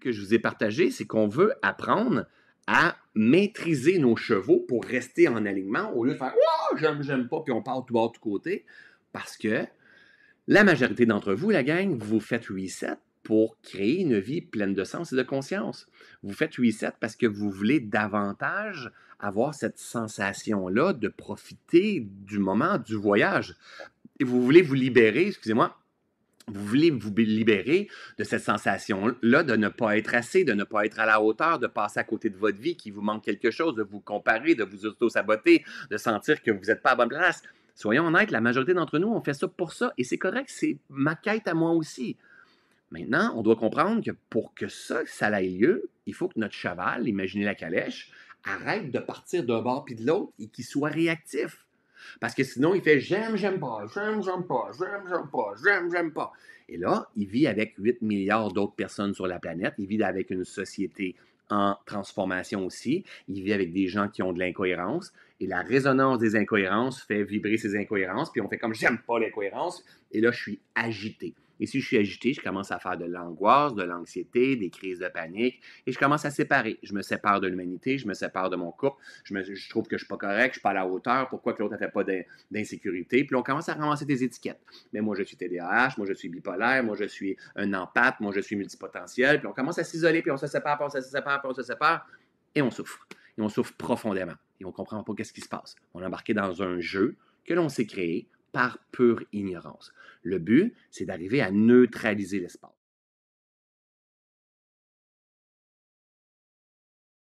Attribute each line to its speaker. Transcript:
Speaker 1: que je vous ai partagé, c'est qu'on veut apprendre à maîtriser nos chevaux pour rester en alignement au lieu de faire Oh, j'aime, j'aime pas, puis on part tout bas, tout côté. Parce que la majorité d'entre vous, la gang, vous faites 8-7 pour créer une vie pleine de sens et de conscience. Vous faites 8-7 parce que vous voulez davantage avoir cette sensation-là de profiter du moment du voyage. Et vous voulez vous libérer, excusez-moi, vous voulez vous libérer de cette sensation-là de ne pas être assez, de ne pas être à la hauteur, de passer à côté de votre vie, qu'il vous manque quelque chose, de vous comparer, de vous auto-saboter, de sentir que vous n'êtes pas à bonne place. Soyons honnêtes, la majorité d'entre nous, on fait ça pour ça et c'est correct, c'est ma quête à moi aussi. Maintenant, on doit comprendre que pour que ça, ça ait lieu, il faut que notre cheval, imaginez la calèche, arrête de partir d'un bord puis de l'autre et qu'il soit réactif. Parce que sinon, il fait j'aime, j'aime pas, j'aime, j'aime pas, j'aime, j'aime pas, j'aime, j'aime pas. Et là, il vit avec 8 milliards d'autres personnes sur la planète. Il vit avec une société en transformation aussi. Il vit avec des gens qui ont de l'incohérence. Et la résonance des incohérences fait vibrer ces incohérences. Puis on fait comme j'aime pas l'incohérence. Et là, je suis agité. Et si je suis agité, je commence à faire de l'angoisse, de l'anxiété, des crises de panique, et je commence à séparer. Je me sépare de l'humanité, je me sépare de mon couple, je, me, trouve que je ne suis pas correct, je ne suis pas à la hauteur, pourquoi que l'autre n'a fait pas d'insécurité. Puis on commence à ramasser des étiquettes. Mais moi, je suis TDAH, moi, je suis bipolaire, moi, je suis un empathe, moi, je suis multipotentiel. Puis on commence à s'isoler, puis on se sépare, puis on se sépare, puis on se sépare, et on souffre. Et on souffre profondément. Et on comprend pas qu'est-ce qui se passe. On est embarqué dans un jeu que l'on s'est créé par pure ignorance. Le but, c'est d'arriver à neutraliser l'espace.